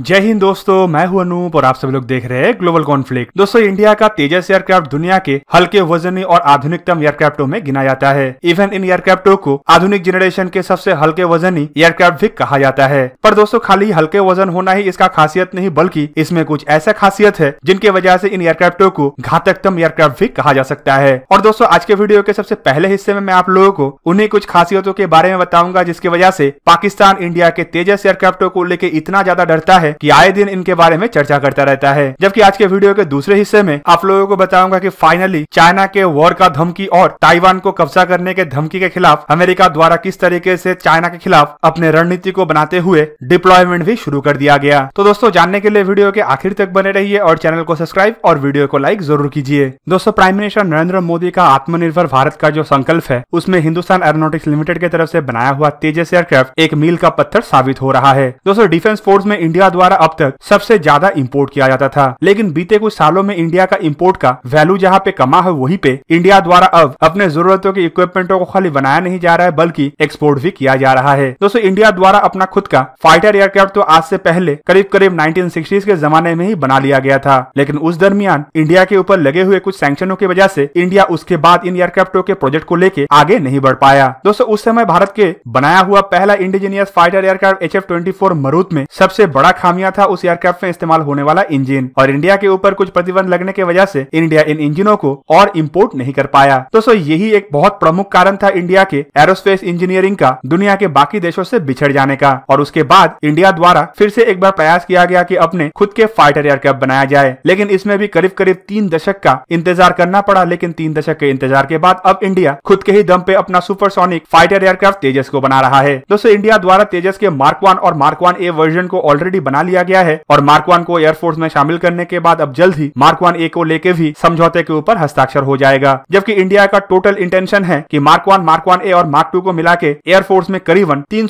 जय हिंद दोस्तों मैं हूं अनूप और आप सभी लोग देख रहे हैं ग्लोबल कॉन्फ्लिक्ट दोस्तों इंडिया का तेजस एयरक्राफ्ट दुनिया के हल्के वजनी और आधुनिकतम एयरक्राफ्टों में गिना जाता है इवन इन एयरक्राफ्टों को आधुनिक जनरेशन के सबसे हल्के वजनी एयरक्राफ्ट भी कहा जाता है पर दोस्तों खाली हल्के वजन होना ही इसका खासियत नहीं बल्कि इसमें कुछ ऐसा खासियत है जिनकी वजह ऐसी इन एयरक्राफ्टों को घातकतम एयरक्राफ्ट भी कहा जा सकता है और दोस्तों आज के वीडियो के सबसे पहले हिस्से में मैं आप लोगों को उन्हीं कुछ खासियतों के बारे में बताऊंगा जिसकी वजह ऐसी पाकिस्तान इंडिया के तेजस एयरक्राफ्टों को लेकर इतना ज्यादा डरता है है कि आए दिन इनके बारे में चर्चा करता रहता है जबकि आज के वीडियो के दूसरे हिस्से में आप लोगों को बताऊंगा कि फाइनली चाइना के वॉर का धमकी और ताइवान को कब्जा करने के धमकी के खिलाफ अमेरिका द्वारा किस तरीके से चाइना के खिलाफ अपने रणनीति को बनाते हुए डिप्लॉयमेंट भी शुरू कर दिया गया तो दोस्तों जानने के लिए वीडियो के आखिर तक बने रहिए और चैनल को सब्सक्राइब और वीडियो को लाइक जरूर कीजिए दोस्तों प्राइम मिनिस्टर नरेंद्र मोदी का आत्मनिर्भर भारत का जो संकल्प है उसमें हिंदुस्तान एरोनोटिक्स लिमिटेड की तरफ ऐसी बनाया हुआ तेजस एयरक्राफ्ट एक मील का पत्थर साबित हो रहा है दोस्तों डिफेंस फोर्स में इंडिया द्वारा अब तक सबसे ज्यादा इम्पोर्ट किया जाता था लेकिन बीते कुछ सालों में इंडिया का इम्पोर्ट का वैल्यू जहाँ पे कमा है वही पे इंडिया द्वारा अब अपने जरूरतों के इक्विपमेंटों को खाली बनाया नहीं जा रहा है बल्कि एक्सपोर्ट भी किया जा रहा है दोस्तों इंडिया द्वारा अपना खुद का फाइटर एयरक्राफ्ट तो आज से पहले करीब करीब नाइनटीन के जमाने में ही बना लिया गया था लेकिन उस दरमियान इंडिया के ऊपर लगे हुए कुछ सैंक्शनों की वजह से इंडिया उसके बाद इन एयरक्राफ्टों के प्रोजेक्ट को लेके आगे नहीं बढ़ पाया दोस्तों उस समय भारत के बनाया हुआ पहला indigenous fighter aircraft H F twenty Marut में सबसे बड़ा खामियां था उस एयरक्राफ्ट में इस्तेमाल होने वाला इंजन और इंडिया के ऊपर कुछ प्रतिबंध लगने की वजह से इंडिया इन इंजनों को और इम्पोर्ट नहीं कर पाया तो सो यही एक बहुत प्रमुख कारण था इंडिया के एरोस्पेस इंजीनियरिंग का दुनिया के बाकी देशों से बिछड़ जाने का और उसके बाद इंडिया द्वारा फिर से एक बार प्रयास किया गया कि अपने खुद के फाइटर एयरक्राफ्ट बनाया जाए लेकिन इसमें भी करीब करीब तीन दशक का इंतजार करना पड़ा लेकिन तीन दशक के इंतजार के बाद अब इंडिया खुद के ही दम पे अपना सुपरसोनिक फाइटर एयरक्राफ्ट तेजस को बना रहा है दोस्तों इंडिया द्वारा तेजस के मार्क वन और मार्क वन ए वर्जन को ऑलरेडी बना लिया गया है और मार्कवान को एयरफोर्स में शामिल करने के बाद अब जल्द ही मार्कवान ए को लेके भी समझौते के ऊपर हस्ताक्षर हो जाएगा जबकि इंडिया का टोटल इंटेंशन है वन मार्कवान मार्कवान ए और मार्क टू को मिला के एयरफोर्स में करीबन तीन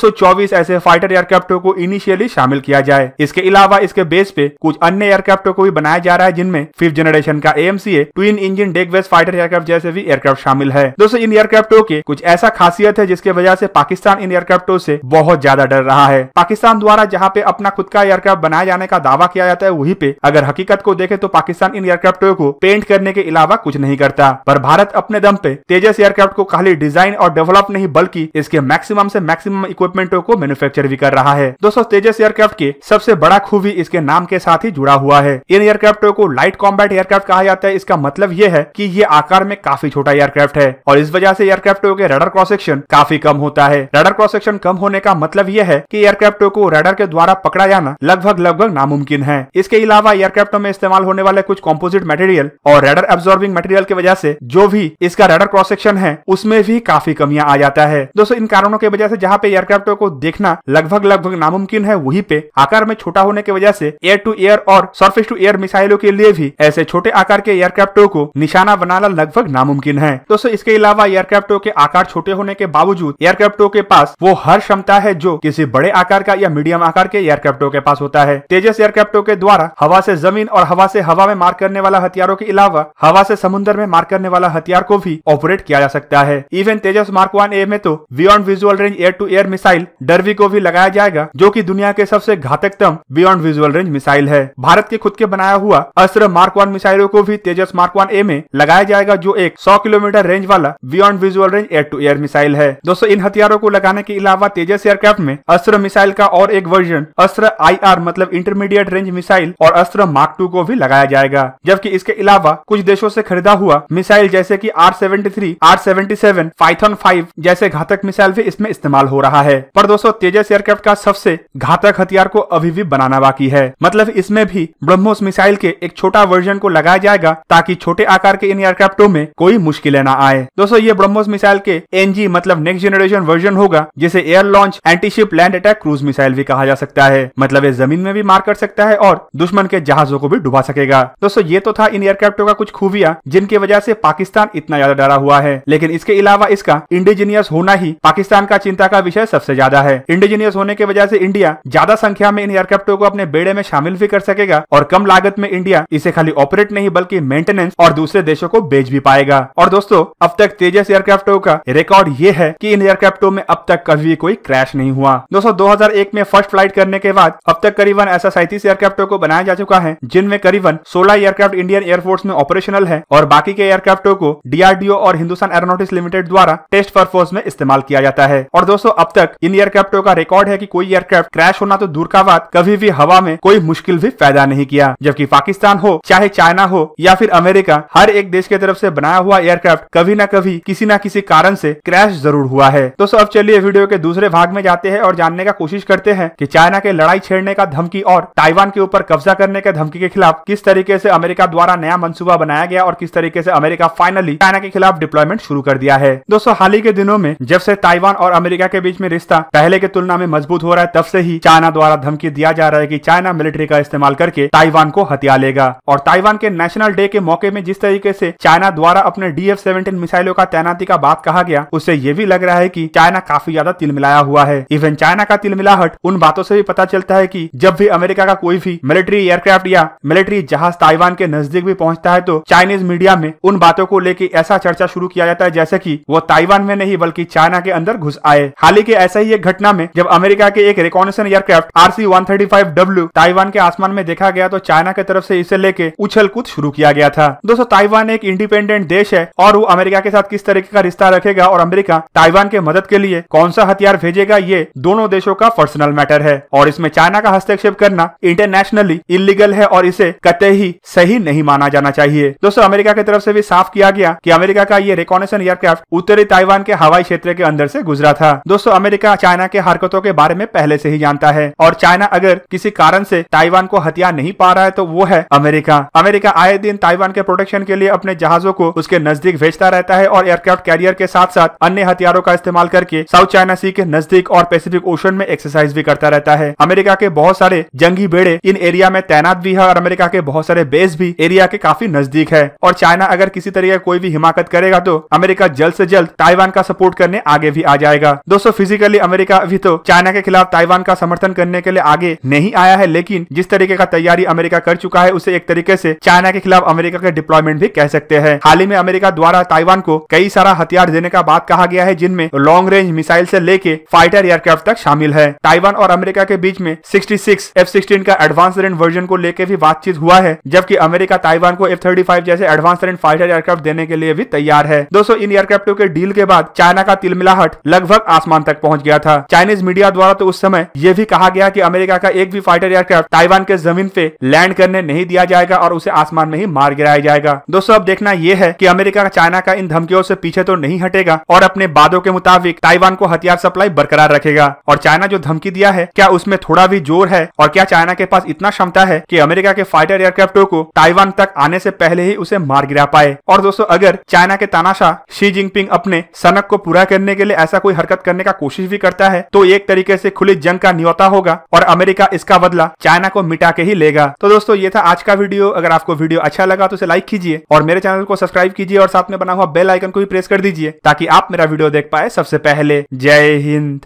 ऐसे फाइटर एयरक्राफ्टों को इनिशियली शामिल किया जाए इसके अलावा इसके बेस पे कुछ अन्य एयरक्राफ्टों को भी बनाया जा रहा है जिनमें फिफ्थ जनरेशन का a twin engine deck based fighter aircraft जैसे भी एयरक्राफ्ट शामिल है दोस्तों इन एयरक्राफ्टों के कुछ ऐसा खासियत है जिसके वजह से पाकिस्तान इन एयरक्राफ्टों से बहुत ज्यादा डर रहा है पाकिस्तान द्वारा जहाँ पे अपना खुद का एयरक्राफ्ट बनाए जाने का दावा किया जाता है वही पे अगर हकीकत को देखे तो पाकिस्तान इन एयरक्राफ्टों को पेंट करने के अलावा कुछ नहीं करता पर भारत अपने दम पे तेजस एयरक्राफ्ट को खाली डिजाइन और डेवलप नहीं बल्कि इसके मैक्सिमम से मैक्सिमम इक्विपमेंटों को मैन्युफैक्चर भी कर रहा है दोस्तों तेजस एयरक्राफ्ट के सबसे बड़ा खूबी इसके नाम के साथ ही जुड़ा हुआ है इन एयरक्राफ्टों को लाइट कॉम्बैट एयरक्राफ्ट कहा जाता है इसका मतलब ये है की ये आकार में काफी छोटा एयरक्राफ्ट है और इस वजह से एयरक्राफ्टों के रडर क्रॉस सेक्शन काफी कम होता है रडर क्रॉस सेक्शन कम होने का मतलब यह है की एयरक्राफ्टों को रडर के द्वारा पकड़ा जाना लगभग लगभग नामुमकिन है इसके अलावा एयरक्राफ्टों में इस्तेमाल होने वाले कुछ कॉम्पोजिट मटेरियल और रेडर एब्जॉर्बिंग मटेरियल की वजह से जो भी इसका रेडर क्रॉस सेक्शन है उसमें भी काफी कमियां आ जाता है दोस्तों इन कारणों की वजह से जहाँ पे एयरक्राफ्टों को देखना लगभग लगभग नामुमकिन है वही पे आकार में छोटा होने की वजह से एयर टू एयर और सर्फेस टू एयर मिसाइलों के लिए भी ऐसे छोटे आकार के एयरक्राफ्टों को निशाना बनाना लगभग नामुमकिन है दोस्तों इसके अलावा एयरक्राफ्टों के आकार छोटे होने के बावजूद एयरक्राफ्टों के पास वो हर क्षमता है जो किसी बड़े आकार का या मीडियम आकार के एयरक्राफ्टों के पास आभास होता है तेजस एयरक्राफ्टों के द्वारा हवा से जमीन और हवा से हवा में मार करने वाला हथियारों के अलावा हवा से समुद्र में मार करने वाला हथियार को भी ऑपरेट किया जा सकता है even Tejas mark one A में तो beyond visual range air to air missile Derby को भी लगाया जाएगा जो की दुनिया के सबसे घातकतम बियॉन्ड विजुअल रेंज मिसाइल है भारत के खुद के बनाया हुआ अस्त्र मार्क वन मिसाइलों को भी तेजस मार्क वन ए में लगाया जाएगा जो एक सौ किलोमीटर रेंज वाला beyond visual range air to air missile है दोस्तों इन हथियारों को लगाने के अलावा तेजस एयरक्राफ्ट में अस्त्र मिसाइल का और एक वर्जन अस्त्र आर मतलब इंटरमीडिएट रेंज मिसाइल और अस्त्र मार्क टू को भी लगाया जाएगा जबकि इसके अलावा कुछ देशों से खरीदा हुआ मिसाइल जैसे कि R seventy three R seventy seven Python five जैसे घातक मिसाइल भी इसमें इस्तेमाल हो रहा है पर दोस्तों तेजस एयरक्राफ्ट का सबसे घातक हथियार को अभी भी बनाना बाकी है मतलब इसमें भी ब्रह्मोस मिसाइल के एक छोटा वर्जन को लगाया जाएगा ताकि छोटे आकार के इन एयरक्राफ्टों में कोई मुश्किलें ना आए दोस्तों ये ब्रह्मोस मिसाइल के एनजी मतलब नेक्स्ट जनरेशन वर्जन होगा जिसे air launch antiship land attack cruise missile भी कहा जा सकता है मतलब दबे मतलब जमीन में भी मार कर सकता है और दुश्मन के जहाजों को भी डुबा सकेगा दोस्तों ये तो था इन एयरक्राफ्टों का कुछ खूबियां जिनकी वजह से पाकिस्तान इतना ज्यादा डरा हुआ है लेकिन इसके अलावा इसका इंडिजीनियस होना ही पाकिस्तान का चिंता का विषय सबसे ज्यादा है इंडिजीनियस होने की वजह से इंडिया ज्यादा संख्या में इन एयरक्राफ्टों को अपने बेड़े में शामिल भी कर सकेगा और कम लागत में इंडिया इसे खाली ऑपरेट नहीं बल्कि मेंटेनेंस और दूसरे देशों को बेच भी पाएगा और दोस्तों अब तक तेजस एयरक्राफ्टों का रिकॉर्ड ये है कि इन एयरक्राफ्टों में अब तक कभी कोई क्रैश नहीं हुआ दोस्तों 2001 में फर्स्ट फ्लाइट करने के बाद अब तक करीबन ऐसा सैंतीस एयरक्राफ्टों को बनाया जा चुका है जिनमें करीबन सोलह एयरक्राफ्ट इंडियन एयरफोर्स में ऑपरेशनल है और बाकी के एयरक्राफ्टों को डीआरडीओ और हिंदुस्तान एरोनोटिक्स लिमिटेड द्वारा टेस्ट परफोर्स में इस्तेमाल किया जाता है और दोस्तों अब तक इन एयरक्राफ्टों का रिकॉर्ड है की कोई एयरक्राफ्ट क्रैश होना तो दूर का बात कभी भी हवा में कोई मुश्किल भी पैदा नहीं किया जबकि पाकिस्तान हो चाहे चाइना हो या फिर अमेरिका हर एक देश की तरफ ऐसी बनाया हुआ एयरक्राफ्ट कभी न कभी किसी न किसी कारण ऐसी क्रैश जरूर हुआ है दोस्तों अब चलिए वीडियो के दूसरे भाग में जाते हैं और जानने का कोशिश करते हैं की चाइना के लड़ाई छेड़ करने का धमकी और ताइवान के ऊपर कब्जा करने के धमकी के खिलाफ किस तरीके से अमेरिका द्वारा नया मंसूबा बनाया गया और किस तरीके से अमेरिका फाइनली चाइना के खिलाफ डिप्लॉयमेंट शुरू कर दिया है दोस्तों हाल ही के दिनों में जब से ताइवान और अमेरिका के बीच में रिश्ता पहले की तुलना में मजबूत हो रहा है तब से ही चाइना द्वारा धमकी दिया जा रहा है की चाइना मिलिट्री का इस्तेमाल करके ताइवान को हथिया लेगा और ताइवान के नेशनल डे के मौके में जिस तरीके से चाइना द्वारा अपने डी एफ सेवेंटीन मिसाइलों का तैनाती का बात कहा गया उससे ये भी लग रहा है की चाइना काफी ज्यादा तिल मिलाया हुआ है इवन चाइना का तिल मिलाहट उन बातों से भी पता चलता है कि जब भी अमेरिका का कोई भी मिलिट्री एयरक्राफ्ट या मिलिट्री जहाज ताइवान के नजदीक भी पहुंचता है तो चाइनीज मीडिया में उन बातों को लेकर ऐसा चर्चा शुरू किया जाता है जैसे की वो ताइवान में नहीं बल्कि चाइना के अंदर घुस आए हाल ही के ऐसा ही एक घटना में जब अमेरिका के एक reconnaissance aircraft R C one thirty five W Taiwan के आसमान में देखा गया तो चाइना की तरफ से इसे लेके उछल कूद शुरू किया गया था दोस्तों ताइवान एक इंडिपेंडेंट देश है और वो अमेरिका के साथ किस तरीके का रिश्ता रखेगा और अमेरिका ताइवान के मदद के लिए कौन सा हथियार भेजेगा ये दोनों देशों का पर्सनल मैटर है और इसमें चाइना का हस्तक्षेप करना इंटरनेशनली इलीगल है और इसे कते ही सही नहीं माना जाना चाहिए दोस्तों अमेरिका की तरफ से भी साफ किया गया कि अमेरिका का ये रिकॉर्डेशन एयरक्राफ्ट उत्तरी ताइवान के हवाई क्षेत्र के अंदर से गुजरा था दोस्तों अमेरिका चाइना के हरकतों के बारे में पहले से ही जानता है और चाइना अगर किसी कारण से ताइवान को हथियार नहीं पा रहा है तो वो है अमेरिका अमेरिका आए दिन ताइवान के प्रोटेक्शन के लिए अपने जहाजों को उसके नजदीक भेजता रहता है और एयरक्राफ्ट कैरियर के साथ साथ अन्य हथियारों का इस्तेमाल करके साउथ चाइना सी के नजदीक और पैसिफिक ओशन में एक्सरसाइज भी करता रहता है अमेरिका के बहुत सारे जंगी बेड़े इन एरिया में तैनात भी है और अमेरिका के बहुत सारे बेस भी एरिया के काफी नजदीक है और चाइना अगर किसी तरीके कोई भी हिमाकत करेगा तो अमेरिका जल्द से जल्द ताइवान का सपोर्ट करने आगे भी आ जाएगा दोस्तों फिजिकली अमेरिका अभी तो चाइना के खिलाफ ताइवान का समर्थन करने के लिए आगे नहीं आया है लेकिन जिस तरीके का तैयारी अमेरिका कर चुका है उसे एक तरीके से चाइना के खिलाफ अमेरिका के डिप्लॉयमेंट भी कह सकते हैं हाल ही में अमेरिका द्वारा ताइवान को कई सारा हथियार देने का बात कहा गया है जिनमें लॉन्ग रेंज मिसाइल से लेके फाइटर एयरक्राफ्ट तक शामिल है ताइवान और अमेरिका के बीच में f 16 का एडवांस रेंट वर्जन को लेकर भी बातचीत हुआ है जबकि अमेरिका ताइवान को F-35 जैसे एडवांस रेंट फाइटर एयरक्राफ्ट देने के लिए भी तैयार है दोस्तों इन एयरक्राफ्टों के डील के बाद चाइना का तिलमिलाहट लगभग आसमान तक पहुँच गया था चाइनीज मीडिया द्वारा तो उस समय ये भी कहा गया की अमेरिका का एक भी फाइटर एयरक्राफ्ट ताइवान के जमीन पे लैंड करने नहीं दिया जाएगा और उसे आसमान में ही मार गिराया जाएगा दोस्तों अब देखना यह है की अमेरिका चाइना का इन धमकियों से पीछे तो नहीं हटेगा और अपने वादों के मुताबिक ताइवान को हथियार सप्लाई बरकरार रखेगा और चाइना जो धमकी दिया है क्या उसमें थोड़ा भी जोर है और क्या चाइना के पास इतना क्षमता है कि अमेरिका के फाइटर एयरक्राफ्टों को ताइवान तक आने से पहले ही उसे मार गिरा पाए और दोस्तों अगर चाइना के तानाशाह शी जिनपिंग अपने सनक को पूरा करने के लिए ऐसा कोई हरकत करने का कोशिश भी करता है तो एक तरीके से खुली जंग का न्योता होगा और अमेरिका इसका बदला चाइना को मिटा के ही लेगा तो दोस्तों ये था आज का वीडियो अगर आपको वीडियो अच्छा लगा तो उसे लाइक कीजिए और मेरे चैनल को सब्सक्राइब कीजिए और साथ में बना हुआ बेल आइकन को भी प्रेस कर दीजिए ताकि आप मेरा वीडियो देख पाए सबसे पहले जय हिंद